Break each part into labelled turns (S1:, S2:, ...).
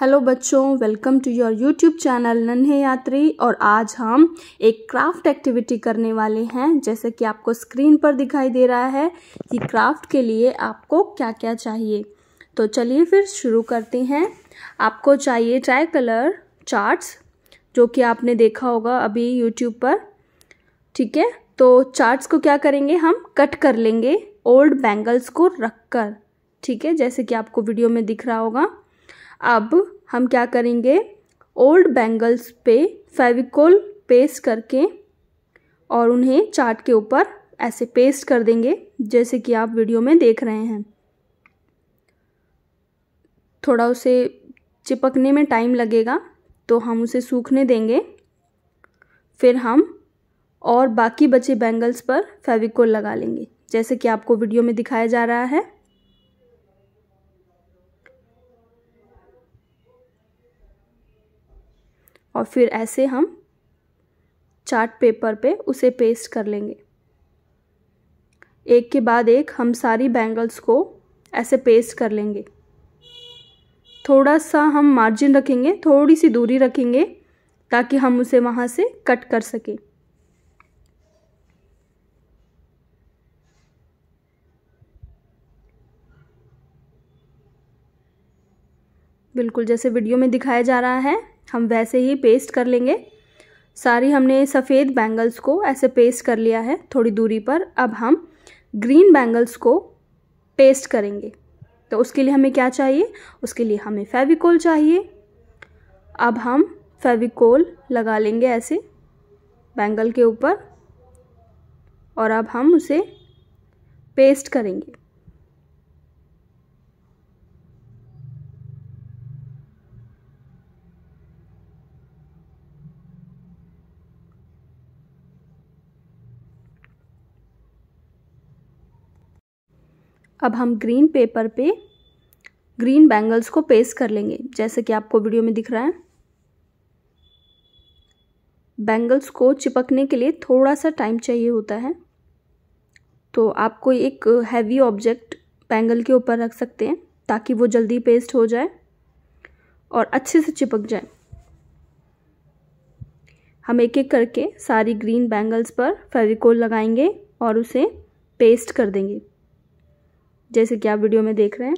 S1: Hello बच्चों welcome to your YouTube channel Nanhe Yatri और आज हम एक क्राफ्ट एक्टिविटी करने वाले हैं जैसे कि आपको स्क्रीन पर दिखाई दे रहा है कि क्राफ्ट के लिए आपको क्या क्या चाहिए तो चलिए फिर शुरू करते हैं आपको चाहिए ट्राई कलर चार्ट्स जो कि आपने देखा होगा अभी यूट्यूब पर ठीक है तो चार्ट्स को क्या करेंगे हम कट कर लेंगे ओल्ड बैंगल्स को रख कर ठीक है जैसे कि आपको वीडियो में दिख रहा होगा अब हम क्या करेंगे ओल्ड बैंगल्स पे फेविकोल पेस्ट करके और उन्हें चार्ट के ऊपर ऐसे पेस्ट कर देंगे जैसे कि आप वीडियो में देख रहे हैं थोड़ा उसे चिपकने में टाइम लगेगा तो हम उसे सूखने देंगे फिर हम और बाकी बचे बैंगल्स पर फेविकोल लगा लेंगे जैसे कि आपको वीडियो में दिखाया जा रहा है और फिर ऐसे हम चार्ट पेपर पे उसे पेस्ट कर लेंगे एक के बाद एक हम सारी बैंगल्स को ऐसे पेस्ट कर लेंगे थोड़ा सा हम मार्जिन रखेंगे थोड़ी सी दूरी रखेंगे ताकि हम उसे वहाँ से कट कर सकें बिल्कुल जैसे वीडियो में दिखाया जा रहा है हम वैसे ही पेस्ट कर लेंगे सारी हमने सफ़ेद बैंगल्स को ऐसे पेस्ट कर लिया है थोड़ी दूरी पर अब हम ग्रीन बैंगल्स को पेस्ट करेंगे तो उसके लिए हमें क्या चाहिए उसके लिए हमें फेविकोल चाहिए अब हम फेविकोल लगा लेंगे ऐसे बैंगल के ऊपर और अब हम उसे पेस्ट करेंगे अब हम ग्रीन पेपर पे ग्रीन बैंगल्स को पेस्ट कर लेंगे जैसे कि आपको वीडियो में दिख रहा है बैंगल्स को चिपकने के लिए थोड़ा सा टाइम चाहिए होता है तो आप कोई एक हैवी ऑब्जेक्ट बैंगल के ऊपर रख सकते हैं ताकि वो जल्दी पेस्ट हो जाए और अच्छे से चिपक जाए हम एक एक करके सारी ग्रीन बैंगल्स पर फेविकोल लगाएंगे और उसे पेस्ट कर देंगे जैसे कि आप वीडियो में देख रहे हैं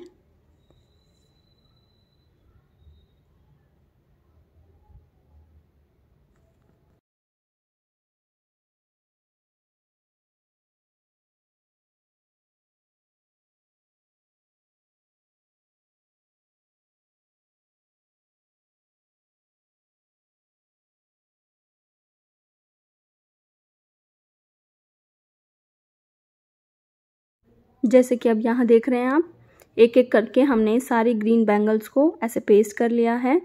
S1: जैसे कि अब यहाँ देख रहे हैं आप एक एक करके हमने सारी ग्रीन बैंगल्स को ऐसे पेस्ट कर लिया है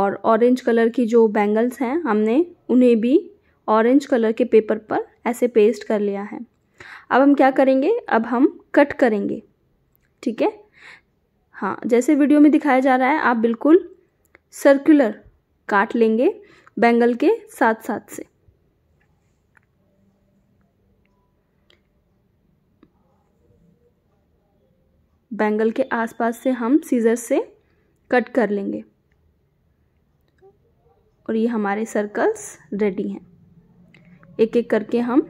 S1: और ऑरेंज कलर की जो बैंगल्स हैं हमने उन्हें भी ऑरेंज कलर के पेपर पर ऐसे पेस्ट कर लिया है अब हम क्या करेंगे अब हम कट करेंगे ठीक है हाँ जैसे वीडियो में दिखाया जा रहा है आप बिल्कुल सर्कुलर काट लेंगे बैंगल के साथ साथ से बैंगल के आसपास से हम सीज़र से कट कर लेंगे और ये हमारे सर्कल्स रेडी हैं एक एक करके हम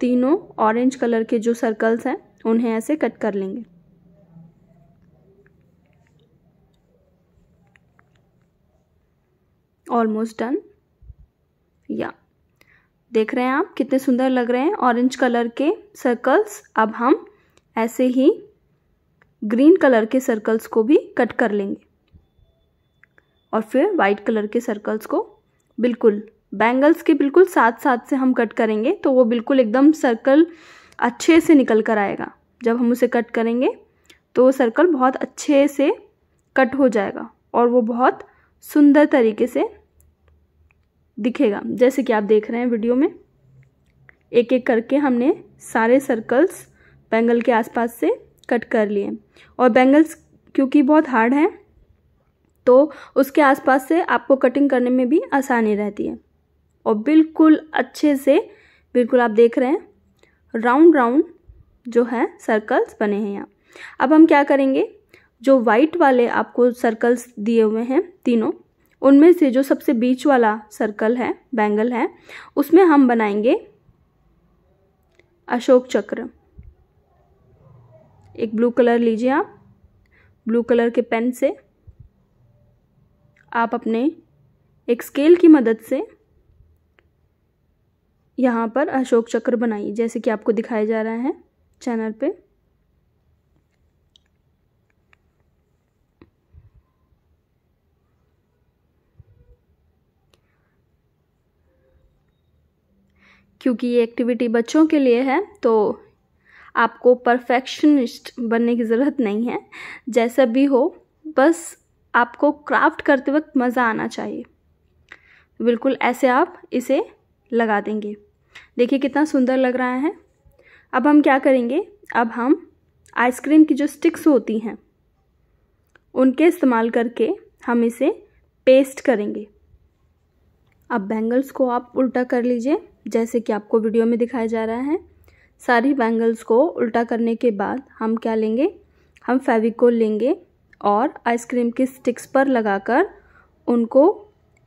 S1: तीनों ऑरेंज कलर के जो सर्कल्स हैं उन्हें ऐसे कट कर लेंगे ऑलमोस्ट डन या देख रहे हैं आप कितने सुंदर लग रहे हैं ऑरेंज कलर के सर्कल्स अब हम ऐसे ही ग्रीन कलर के सर्कल्स को भी कट कर लेंगे और फिर वाइट कलर के सर्कल्स को बिल्कुल बैंगल्स के बिल्कुल साथ साथ से हम कट करेंगे तो वो बिल्कुल एकदम सर्कल अच्छे से निकल कर आएगा जब हम उसे कट करेंगे तो वो सर्कल बहुत अच्छे से कट हो जाएगा और वो बहुत सुंदर तरीके से दिखेगा जैसे कि आप देख रहे हैं वीडियो में एक एक करके हमने सारे सर्कल्स बैंगल के आसपास से कट कर लिए और बैंगल्स क्योंकि बहुत हार्ड हैं तो उसके आसपास से आपको कटिंग करने में भी आसानी रहती है और बिल्कुल अच्छे से बिल्कुल आप देख रहे हैं राउंड राउंड जो है सर्कल्स बने हैं यहाँ अब हम क्या करेंगे जो वाइट वाले आपको सर्कल्स दिए हुए हैं तीनों उनमें से जो सबसे बीच वाला सर्कल है बैंगल है उसमें हम बनाएंगे अशोक चक्र एक ब्लू कलर लीजिए आप ब्लू कलर के पेन से आप अपने एक स्केल की मदद से यहाँ पर अशोक चक्र बनाइए जैसे कि आपको दिखाया जा रहा है चैनल पे क्योंकि ये एक्टिविटी बच्चों के लिए है तो आपको परफेक्शनिस्ट बनने की ज़रूरत नहीं है जैसा भी हो बस आपको क्राफ्ट करते वक्त मज़ा आना चाहिए बिल्कुल ऐसे आप इसे लगा देंगे देखिए कितना सुंदर लग रहा है अब हम क्या करेंगे अब हम आइसक्रीम की जो स्टिक्स होती हैं उनके इस्तेमाल करके हम इसे पेस्ट करेंगे अब बैंगल्स को आप उल्टा कर लीजिए जैसे कि आपको वीडियो में दिखाया जा रहा है सारी बैंगल्स को उल्टा करने के बाद हम क्या लेंगे हम फेविकोल लेंगे और आइसक्रीम के स्टिक्स पर लगाकर उनको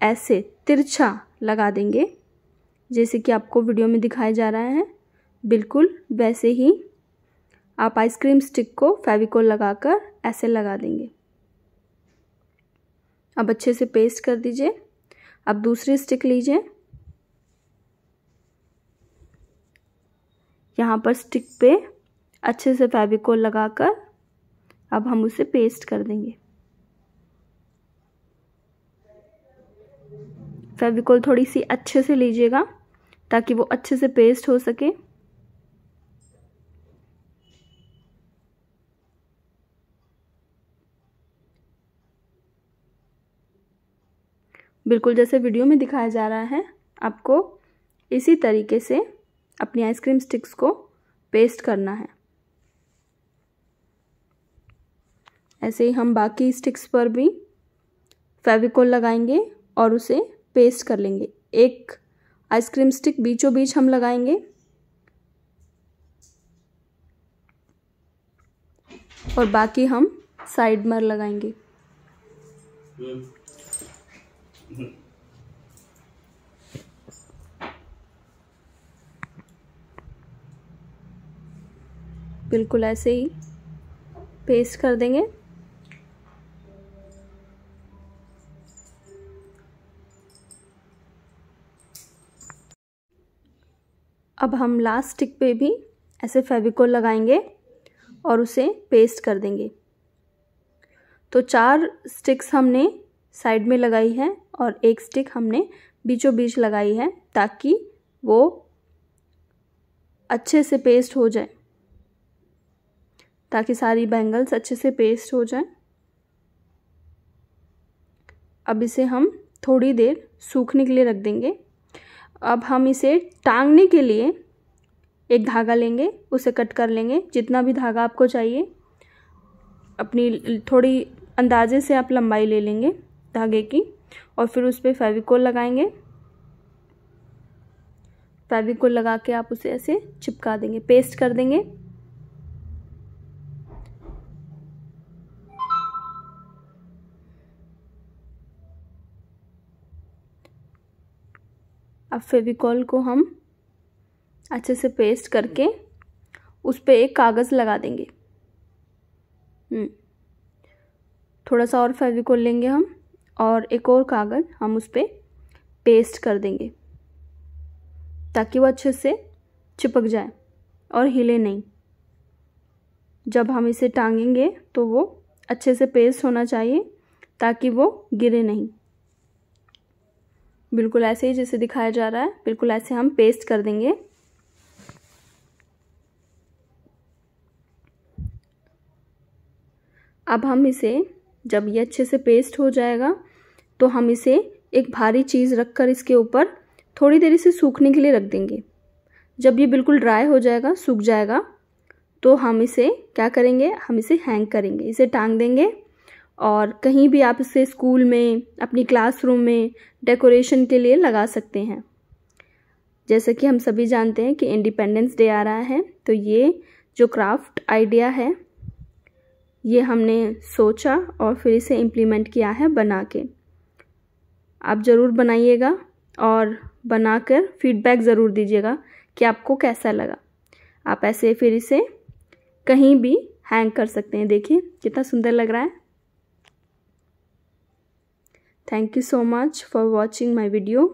S1: ऐसे तिरछा लगा देंगे जैसे कि आपको वीडियो में दिखाया जा रहा है बिल्कुल वैसे ही आप आइसक्रीम स्टिक को फेविकोल लगाकर ऐसे लगा देंगे अब अच्छे से पेस्ट कर दीजिए अब दूसरी स्टिक लीजिए यहाँ पर स्टिक पे अच्छे से फेविकोल लगाकर अब हम उसे पेस्ट कर देंगे फेविकोल थोड़ी सी अच्छे से लीजिएगा ताकि वो अच्छे से पेस्ट हो सके बिल्कुल जैसे वीडियो में दिखाया जा रहा है आपको इसी तरीके से अपनी आइसक्रीम स्टिक्स को पेस्ट करना है ऐसे ही हम बाकी स्टिक्स पर भी फेविकोल लगाएंगे और उसे पेस्ट कर लेंगे एक आइसक्रीम स्टिक बीचों बीच हम लगाएंगे और बाकी हम साइड मर लगाएंगे हम्म। बिल्कुल ऐसे ही पेस्ट कर देंगे अब हम लास्ट स्टिक पे भी ऐसे फेविकोल लगाएंगे और उसे पेस्ट कर देंगे तो चार स्टिक्स हमने साइड में लगाई है और एक स्टिक हमने बीचों बीच लगाई है ताकि वो अच्छे से पेस्ट हो जाए ताकि सारी बैंगल्स अच्छे से पेस्ट हो जाए अब इसे हम थोड़ी देर सूखने के लिए रख देंगे अब हम इसे टांगने के लिए एक धागा लेंगे उसे कट कर लेंगे जितना भी धागा आपको चाहिए अपनी थोड़ी अंदाजे से आप लंबाई ले लेंगे धागे की और फिर उस पर फेविकोल लगाएंगे फेविकोल लगा के आप उसे ऐसे चिपका देंगे पेस्ट कर देंगे अब फेविकॉल को हम अच्छे से पेस्ट करके उस पर एक कागज़ लगा देंगे हम्म। थोड़ा सा और फेविकॉल लेंगे हम और एक और कागज़ हम उस पर पेस्ट कर देंगे ताकि वो अच्छे से चिपक जाए और हिले नहीं जब हम इसे टांगेंगे तो वो अच्छे से पेस्ट होना चाहिए ताकि वो गिरे नहीं बिल्कुल ऐसे ही जैसे दिखाया जा रहा है बिल्कुल ऐसे हम पेस्ट कर देंगे अब हम इसे जब ये अच्छे से पेस्ट हो जाएगा तो हम इसे एक भारी चीज़ रखकर इसके ऊपर थोड़ी देर इसे सूखने के लिए रख देंगे जब ये बिल्कुल ड्राई हो जाएगा सूख जाएगा तो हम इसे क्या करेंगे हम इसे हैंग करेंगे इसे टांग देंगे और कहीं भी आप इसे स्कूल में अपनी क्लासरूम में डेकोरेशन के लिए लगा सकते हैं जैसे कि हम सभी जानते हैं कि इंडिपेंडेंस डे आ रहा है तो ये जो क्राफ्ट आइडिया है ये हमने सोचा और फिर इसे इम्प्लीमेंट किया है बना के आप ज़रूर बनाइएगा और बनाकर फीडबैक ज़रूर दीजिएगा कि आपको कैसा लगा आप ऐसे फिर इसे कहीं भी हैंग कर सकते हैं देखिए कितना सुंदर लग रहा है Thank you so much for watching my video.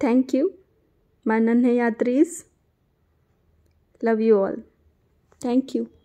S1: Thank you. My Nanhe Yatris. Love you all. Thank you.